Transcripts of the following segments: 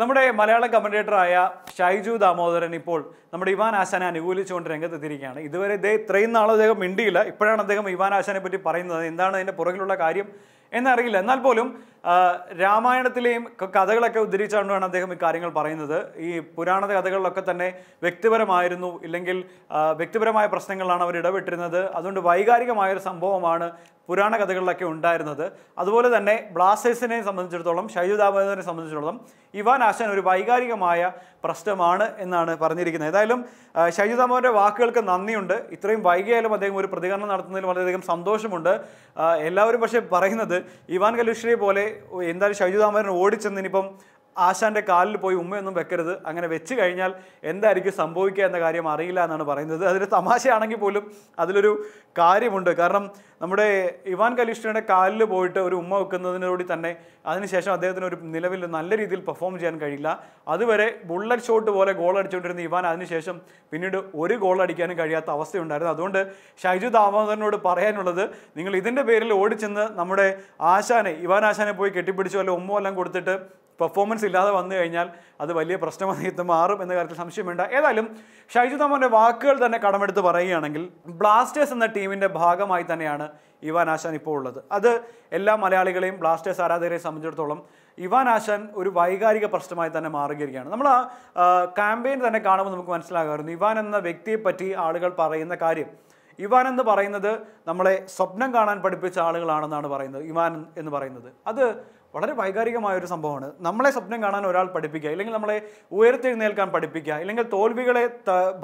നമ്മുടെ മലയാള കമൻറ്റേറ്ററായ ഷൈജു ദാമോദരൻ ഇപ്പോൾ നമ്മുടെ ഇവാൻ ആശാനെ അനുകൂലിച്ചുകൊണ്ട് രംഗത്തെത്തിയിരിക്കുകയാണ് ഇതുവരെ ഇതേ ഇത്രയും നാൾ അദ്ദേഹം മിണ്ടിയില്ല ഇപ്പോഴാണ് അദ്ദേഹം ഇവാൻ ആശാനെ പറ്റി പറയുന്നത് എന്താണ് അതിൻ്റെ പുറകിലുള്ള കാര്യം എന്നറിയില്ല എന്നാൽ പോലും രാമായണത്തിലെയും കഥകളൊക്കെ ഉദ്ധരിച്ചുകൊണ്ടാണ് അദ്ദേഹം ഈ കാര്യങ്ങൾ പറയുന്നത് ഈ പുരാണ കഥകളിലൊക്കെ തന്നെ വ്യക്തിപരമായിരുന്നു ഇല്ലെങ്കിൽ വ്യക്തിപരമായ പ്രശ്നങ്ങളാണ് അവർ ഇടപെട്ടിരുന്നത് അതുകൊണ്ട് വൈകാരികമായൊരു സംഭവമാണ് പുരാണ കഥകളിലൊക്കെ ഉണ്ടായിരുന്നത് അതുപോലെ തന്നെ ബ്ലാസ്റ്റേഴ്സിനെ സംബന്ധിച്ചിടത്തോളം ഷൈജു ദാമോദരനെ സംബന്ധിച്ചിടത്തോളം ഇവാൻ ആശാൻ ഒരു വൈകാരികമായ പ്രശ്നമാണ് എന്നാണ് പറഞ്ഞിരിക്കുന്നത് ഏതായാലും ഷൈജു ദാമോദരൻ്റെ വാക്കുകൾക്ക് നന്ദിയുണ്ട് ഇത്രയും വൈകിയാലും അദ്ദേഹം ഒരു പ്രതികരണം നടത്തുന്നതിൽ വളരെയധികം സന്തോഷമുണ്ട് എല്ലാവരും പക്ഷേ പറയുന്നത് ഇവാൻ കലുഷ്രിയെ പോലെ എന്തായാലും ഷൈജു താമരൻ ഓടിച്ചെന്ന് ഇനിയിപ്പം ആശാന്റെ കാലിൽ പോയി ഉമ്മയൊന്നും വെക്കരുത് അങ്ങനെ വെച്ച് കഴിഞ്ഞാൽ എന്തായിരിക്കും സംഭവിക്കുക എന്ന കാര്യം അറിയില്ല എന്നാണ് പറയുന്നത് അതിൽ തമാശയാണെങ്കിൽ പോലും അതിലൊരു കാര്യമുണ്ട് കാരണം നമ്മുടെ ഇവാൻ കലിഷ്ണയുടെ കാലിൽ പോയിട്ട് ഒരു ഉമ്മ വെക്കുന്നതിനോടി തന്നെ അതിനുശേഷം അദ്ദേഹത്തിന് ഒരു നിലവിൽ നല്ല രീതിയിൽ പെർഫോം ചെയ്യാൻ കഴിയില്ല അതുവരെ ബുള്ളറ്റ് ഷോട്ട് പോലെ ഗോൾ അടിച്ചുകൊണ്ടിരുന്ന ഇവാൻ അതിനുശേഷം പിന്നീട് ഒരു ഗോൾ അടിക്കാനും കഴിയാത്ത അവസ്ഥയുണ്ടായിരുന്നു അതുകൊണ്ട് ഷൈജു ദാമോദരനോട് പറയാനുള്ളത് നിങ്ങൾ ഇതിൻ്റെ പേരിൽ ഓടിച്ചെന്ന് നമ്മുടെ ആശാനെ ഇവാൻ ആശാനെ പോയി കെട്ടിപ്പിടിച്ചു വല്ല ഉമ്മ എല്ലാം കൊടുത്തിട്ട് പെർഫോമൻസ് ഇല്ലാതെ വന്നു കഴിഞ്ഞാൽ അത് വലിയ പ്രശ്നമായി മാറും എന്ന കാര്യത്തിൽ സംശയം വേണ്ട ഏതായാലും ഷൈജു തമ്മൻ്റെ വാക്കുകൾ തന്നെ കടമെടുത്ത് പറയുകയാണെങ്കിൽ ബ്ലാസ്റ്റേഴ്സ് എന്ന ടീമിൻ്റെ ഭാഗമായി തന്നെയാണ് ഇവാൻ ആശാൻ ഇപ്പോൾ ഉള്ളത് അത് എല്ലാ മലയാളികളെയും ബ്ലാസ്റ്റേഴ്സ് ആരാധകരെയും സംബന്ധിച്ചിടത്തോളം ഇവാൻ ആശാൻ ഒരു വൈകാരിക പ്രശ്നമായി തന്നെ മാറുകയാണ് നമ്മൾ ആ ക്യാമ്പയിൻ തന്നെ കാണുമ്പോൾ നമുക്ക് മനസ്സിലാകാറുണ്ട് ഇവാൻ എന്ന വ്യക്തിയെപ്പറ്റി ആളുകൾ പറയുന്ന കാര്യം ഇവാൻ എന്ന് പറയുന്നത് നമ്മളെ സ്വപ്നം കാണാൻ പഠിപ്പിച്ച ആളുകളാണെന്നാണ് പറയുന്നത് ഇവാൻ എന്ന് പറയുന്നത് അത് വളരെ വൈകാരികമായ ഒരു സംഭവമാണ് നമ്മളെ സ്വപ്നം കാണാൻ ഒരാൾ പഠിപ്പിക്കുക ഇല്ലെങ്കിൽ നമ്മളെ ഉയർത്തെഴുന്നേൽക്കാൻ പഠിപ്പിക്കുക ഇല്ലെങ്കിൽ തോൽവികളെ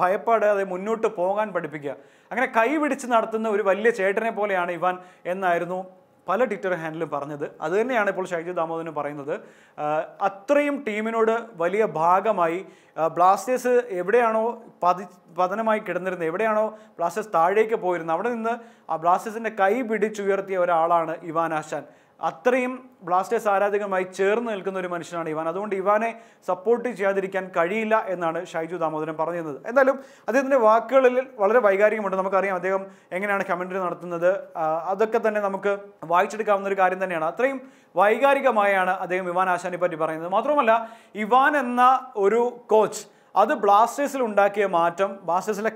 ഭയപ്പെടാതെ മുന്നോട്ട് പോകാൻ പഠിപ്പിക്കുക അങ്ങനെ കൈ പിടിച്ച് നടത്തുന്ന ഒരു വലിയ ചേട്ടനെ പോലെയാണ് ഇവാൻ എന്നായിരുന്നു പല ട്വിറ്റർ ഹാൻഡിലും പറഞ്ഞത് അത് തന്നെയാണ് ഇപ്പോൾ ഷൈജു ദാമോദരന് പറയുന്നത് അത്രയും ടീമിനോട് വലിയ ഭാഗമായി ബ്ലാസ്റ്റേഴ്സ് എവിടെയാണോ പതി പതനമായി കിടന്നിരുന്നത് എവിടെയാണോ ബ്ലാസ്റ്റേഴ്സ് താഴേക്ക് പോയിരുന്നത് അവിടെ നിന്ന് ആ ബ്ലാസ്റ്റേഴ്സിൻ്റെ കൈ പിടിച്ചുയർത്തിയ ഒരാളാണ് ഇവാൻ ആശാൻ അത്രയും ബ്ലാസ്റ്റേഴ്സ് ആരാധകമായി ചേർന്ന് നിൽക്കുന്ന ഒരു മനുഷ്യനാണ് ഇവാൻ അതുകൊണ്ട് ഇവാനെ സപ്പോർട്ട് ചെയ്യാതിരിക്കാൻ കഴിയില്ല എന്നാണ് ഷൈജു ദാമോദരൻ പറഞ്ഞിരുന്നത് എന്തായാലും അദ്ദേഹത്തിൻ്റെ വാക്കുകളിൽ വളരെ വൈകാരികമുണ്ട് നമുക്കറിയാം അദ്ദേഹം എങ്ങനെയാണ് കമൻ്ററി നടത്തുന്നത് അതൊക്കെ തന്നെ നമുക്ക് വായിച്ചെടുക്കാവുന്ന ഒരു കാര്യം തന്നെയാണ് അത്രയും വൈകാരികമായാണ് അദ്ദേഹം ഇവാൻ ആശാനെ പറ്റി പറയുന്നത് മാത്രമല്ല ഇവാൻ എന്ന ഒരു കോച്ച് അത് ബ്ലാസ്റ്റേഴ്സിൽ ഉണ്ടാക്കിയ മാറ്റം ബ്ലാസ്റ്റേഴ്സിലെ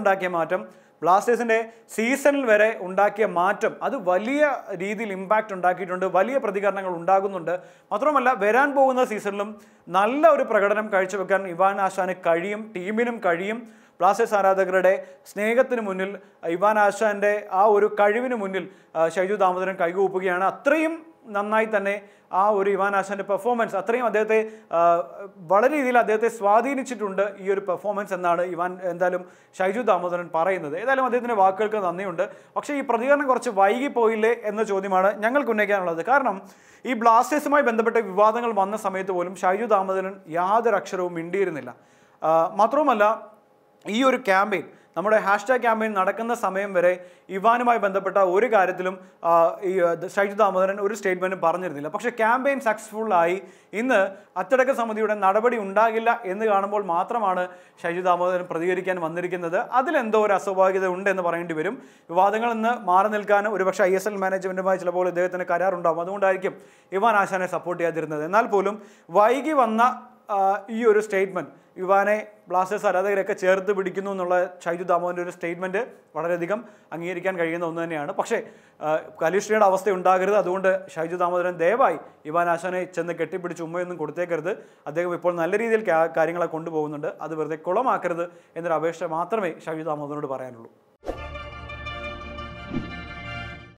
ഉണ്ടാക്കിയ മാറ്റം ബ്ലാസ്റ്റേഴ്സിൻ്റെ സീസണിൽ വരെ ഉണ്ടാക്കിയ മാറ്റം അത് വലിയ രീതിയിൽ ഇമ്പാക്റ്റ് ഉണ്ടാക്കിയിട്ടുണ്ട് വലിയ പ്രതികരണങ്ങൾ ഉണ്ടാകുന്നുണ്ട് മാത്രമല്ല വരാൻ പോകുന്ന സീസണിലും നല്ല ഒരു പ്രകടനം കാഴ്ചവെക്കാൻ ഇവാൻ ആശാന് കഴിയും ടീമിനും കഴിയും ബ്ലാസ്റ്റേഴ്സ് ആരാധകരുടെ സ്നേഹത്തിന് മുന്നിൽ ഇവാൻ ആശാൻ്റെ ആ ഒരു കഴിവിന് മുന്നിൽ ഷൈജു ദാമോദരൻ കൈകൂപ്പുകയാണ് അത്രയും നന്നായി തന്നെ ആ ഒരു ഇവാനാശാൻ്റെ പെർഫോമൻസ് അത്രയും അദ്ദേഹത്തെ വളരെ രീതിയിൽ അദ്ദേഹത്തെ സ്വാധീനിച്ചിട്ടുണ്ട് ഈ ഒരു പെർഫോമൻസ് എന്നാണ് ഇവാൻ എന്തായാലും ഷൈജു ദാമോദരൻ പറയുന്നത് ഏതായാലും അദ്ദേഹത്തിൻ്റെ വാക്കുകൾക്ക് നന്ദിയുണ്ട് പക്ഷേ ഈ പ്രതികരണം കുറച്ച് വൈകിപ്പോയില്ലേ എന്ന ചോദ്യമാണ് ഞങ്ങൾക്ക് ഉന്നയിക്കാനുള്ളത് കാരണം ഈ ബ്ലാസ്റ്റേഴ്സുമായി ബന്ധപ്പെട്ട വിവാദങ്ങൾ വന്ന സമയത്ത് പോലും ഷൈജു ദാമോദരൻ യാതൊരു അക്ഷരവും മിണ്ടിയിരുന്നില്ല മാത്രവുമല്ല ഈ ഒരു ക്യാമ്പയിൻ നമ്മുടെ ഹാഷ്ടാഗ് ക്യാമ്പയിൻ നടക്കുന്ന സമയം വരെ ഇവാനുമായി ബന്ധപ്പെട്ട ഒരു കാര്യത്തിലും ഈ ഷൈജു ദാമോദരൻ ഒരു സ്റ്റേറ്റ്മെൻറ്റും പറഞ്ഞിരുന്നില്ല പക്ഷേ ക്യാമ്പയിൻ സക്സസ്ഫുള്ളായി ഇന്ന് അച്ചടക്ക സമിതിയുടെ നടപടി ഉണ്ടാകില്ല എന്ന് കാണുമ്പോൾ മാത്രമാണ് ഷൈജു ദാമോദരൻ പ്രതികരിക്കാൻ വന്നിരിക്കുന്നത് അതിലെന്തോ ഒരു അസ്വാഭാവികത ഉണ്ടെന്ന് പറയേണ്ടി വരും വിവാദങ്ങൾ ഇന്ന് മാറി നിൽക്കാൻ ഒരുപക്ഷെ ഐ എസ് എൽ മാനേജ്മെൻറ്റുമായി ചിലപ്പോൾ ഇദ്ദേഹത്തിന് കരാറുണ്ടാകും അതുകൊണ്ടായിരിക്കും ഇവാൻ ആശാനെ സപ്പോർട്ട് ചെയ്യാതിരുന്നത് എന്നാൽ പോലും വൈകി വന്ന ഈ ഒരു സ്റ്റേറ്റ്മെൻറ്റ് യുവാനെ ബ്ലാസ്റ്റേഴ്സ് ആരാധകരൊക്കെ ചേർത്ത് പിടിക്കുന്നു എന്നുള്ള ഷൈജു ദാമോൻ്റെ ഒരു സ്റ്റേറ്റ്മെൻറ്റ് വളരെയധികം അംഗീകരിക്കാൻ കഴിയുന്ന ഒന്ന് തന്നെയാണ് പക്ഷേ കലിഷ്ണയുടെ അവസ്ഥ ഉണ്ടാകരുത് അതുകൊണ്ട് ഷൈജു ദാമോദരൻ ദയവായി ഇവാൻ ആശാനെ ചെന്ന് കെട്ടിപ്പിടിച്ച് ഉമ്മയൊന്നും കൊടുത്തേക്കരുത് അദ്ദേഹം ഇപ്പോൾ നല്ല രീതിയിൽ കാര്യങ്ങളെ കൊണ്ടുപോകുന്നുണ്ട് അത് വെറുതെ കുളമാക്കരുത് എന്നൊരു അപേക്ഷ മാത്രമേ ഷൈജു ദാമോദരനോട് പറയാനുള്ളൂ